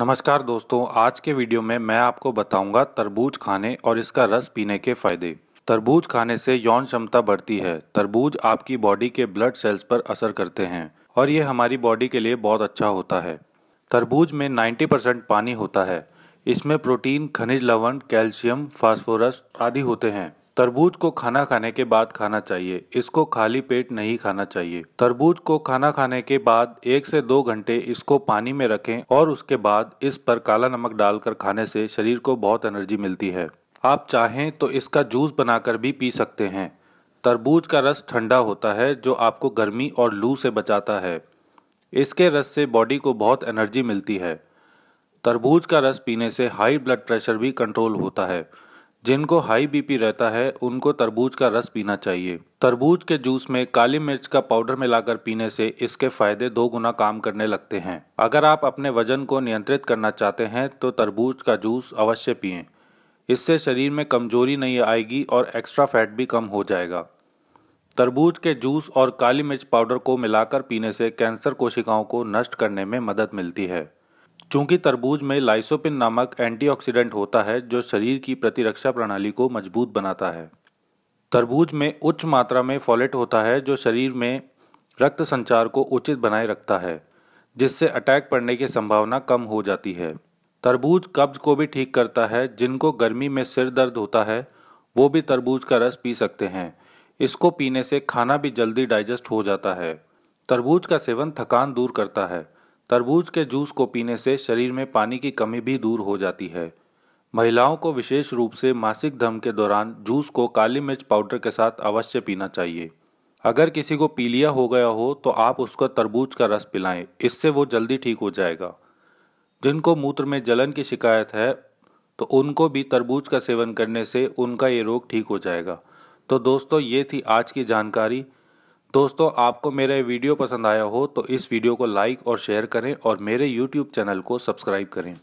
नमस्कार दोस्तों आज के वीडियो में मैं आपको बताऊंगा तरबूज खाने और इसका रस पीने के फायदे तरबूज खाने से यौन क्षमता बढ़ती है तरबूज आपकी बॉडी के ब्लड सेल्स पर असर करते हैं और ये हमारी बॉडी के लिए बहुत अच्छा होता है तरबूज में 90 परसेंट पानी होता है इसमें प्रोटीन खनिज लवण कैल्शियम फास्फोरस आदि होते हैं तरबूज को खाना खाने के बाद खाना चाहिए इसको खाली पेट नहीं खाना चाहिए तरबूज को खाना खाने के बाद एक से दो घंटे इसको पानी में रखें और उसके बाद इस पर काला नमक डालकर खाने से शरीर को बहुत एनर्जी मिलती है आप चाहें तो इसका जूस बनाकर भी पी सकते हैं तरबूज का रस ठंडा होता है जो आपको गर्मी और लू से बचाता है इसके रस से बॉडी को बहुत एनर्जी मिलती है तरबूज का रस पीने से हाई ब्लड प्रेशर भी कंट्रोल होता है जिनको हाई बीपी रहता है उनको तरबूज का रस पीना चाहिए तरबूज के जूस में काली मिर्च का पाउडर मिलाकर पीने से इसके फायदे दो गुना काम करने लगते हैं अगर आप अपने वजन को नियंत्रित करना चाहते हैं तो तरबूज का जूस अवश्य पिए इससे शरीर में कमजोरी नहीं आएगी और एक्स्ट्रा फैट भी कम हो जाएगा तरबूज के जूस और काली मिर्च पाउडर को मिलाकर पीने से कैंसर कोशिकाओं को नष्ट करने में मदद मिलती है चूंकि तरबूज में लाइसोपिन नामक एंटीऑक्सीडेंट होता है जो शरीर की प्रतिरक्षा प्रणाली को मजबूत बनाता है तरबूज में उच्च मात्रा में फॉलेट होता है जो शरीर में रक्त संचार को उचित बनाए रखता है जिससे अटैक पड़ने की संभावना कम हो जाती है तरबूज कब्ज को भी ठीक करता है जिनको गर्मी में सिर दर्द होता है वो भी तरबूज का रस पी सकते हैं इसको पीने से खाना भी जल्दी डाइजेस्ट हो जाता है तरबूज का सेवन थकान दूर करता है तरबूज के जूस को पीने से शरीर में पानी की कमी भी दूर हो जाती है महिलाओं को विशेष रूप से मासिक धर्म के दौरान जूस को काली मिर्च पाउडर के साथ अवश्य पीना चाहिए अगर किसी को पीलिया हो गया हो तो आप उसको तरबूज का रस पिलाएं इससे वो जल्दी ठीक हो जाएगा जिनको मूत्र में जलन की शिकायत है तो उनको भी तरबूज का सेवन करने से उनका ये रोग ठीक हो जाएगा तो दोस्तों ये थी आज की जानकारी दोस्तों आपको मेरा वीडियो पसंद आया हो तो इस वीडियो को लाइक और शेयर करें और मेरे यूट्यूब चैनल को सब्सक्राइब करें